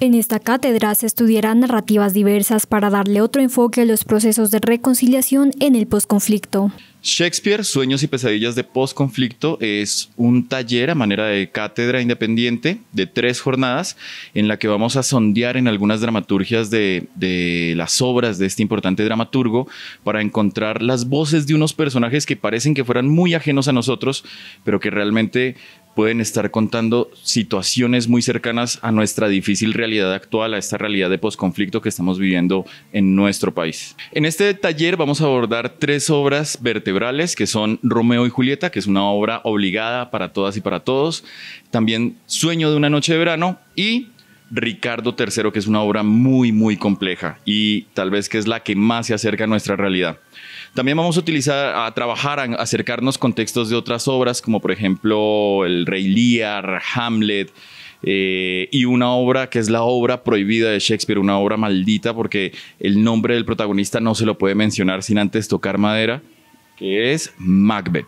En esta cátedra se estudiarán narrativas diversas para darle otro enfoque a los procesos de reconciliación en el posconflicto. Shakespeare, Sueños y Pesadillas de Postconflicto es un taller a manera de cátedra independiente de tres jornadas en la que vamos a sondear en algunas dramaturgias de, de, las obras de este importante dramaturgo para encontrar las voces de unos personajes que parecen que fueran muy ajenos a nosotros, pero que realmente pueden estar contando situaciones muy cercanas a nuestra difícil realidad actual, a esta realidad de posconflicto que estamos viviendo en nuestro país. En este taller vamos a abordar tres obras vertebrales que son Romeo y Julieta, que es una obra obligada para todas y para todos. También Sueño de una noche de verano y Ricardo III, que es una obra muy, muy compleja y tal vez que es la que más se acerca a nuestra realidad. También vamos a utilizar, a trabajar, a acercarnos con textos de otras obras, como por ejemplo El Rey Lear, Hamlet, eh, y una obra que es la obra prohibida de Shakespeare, una obra maldita porque el nombre del protagonista no se lo puede mencionar sin antes tocar madera que es Macbeth.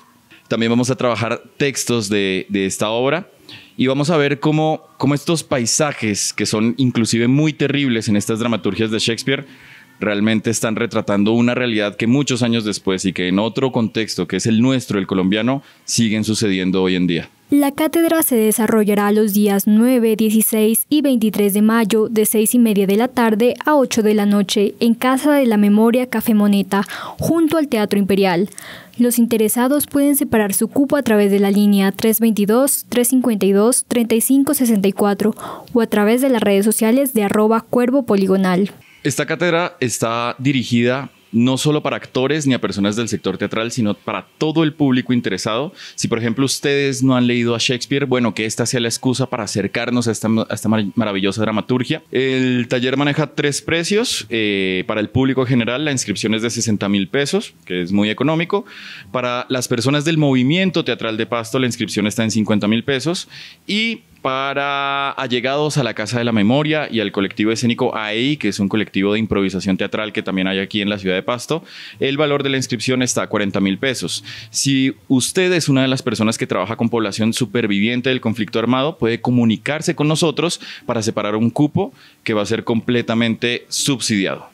También vamos a trabajar textos de, esta obra y vamos a ver cómo, estos paisajes, que son inclusive muy terribles en estas dramaturgias de Shakespeare, realmente están retratando una realidad que muchos años después y que en otro contexto, que es el nuestro, el colombiano, siguen sucediendo hoy en día. La cátedra se desarrollará los días 9, 16 y 23 de mayo de 6 y media de la tarde a 8 de la noche en Casa de la Memoria Café Moneta, junto al Teatro Imperial. Los interesados pueden separar su cupo a través de la línea 322-352-3564 o a través de las redes sociales de arroba cuervo poligonal. Esta cátedra está dirigida no solo para actores ni a personas del sector teatral, sino para todo el público interesado. Si, por ejemplo, ustedes no han leído a Shakespeare, bueno, que esta sea la excusa para acercarnos a esta, maravillosa dramaturgia. El taller maneja tres precios. Eh, para el público general, la inscripción es de 60 mil pesos, que es muy económico. Para las personas del movimiento teatral de Pasto, la inscripción está en 50 mil pesos. Y para allegados a la Casa de la Memoria y al colectivo escénico AEI, que es un colectivo de improvisación teatral que también hay aquí en la ciudad de Pasto, el valor de la inscripción está a 40 mil pesos. Si usted es una de las personas que trabaja con población superviviente del conflicto armado, puede comunicarse con nosotros para separar un cupo que va a ser completamente subsidiado.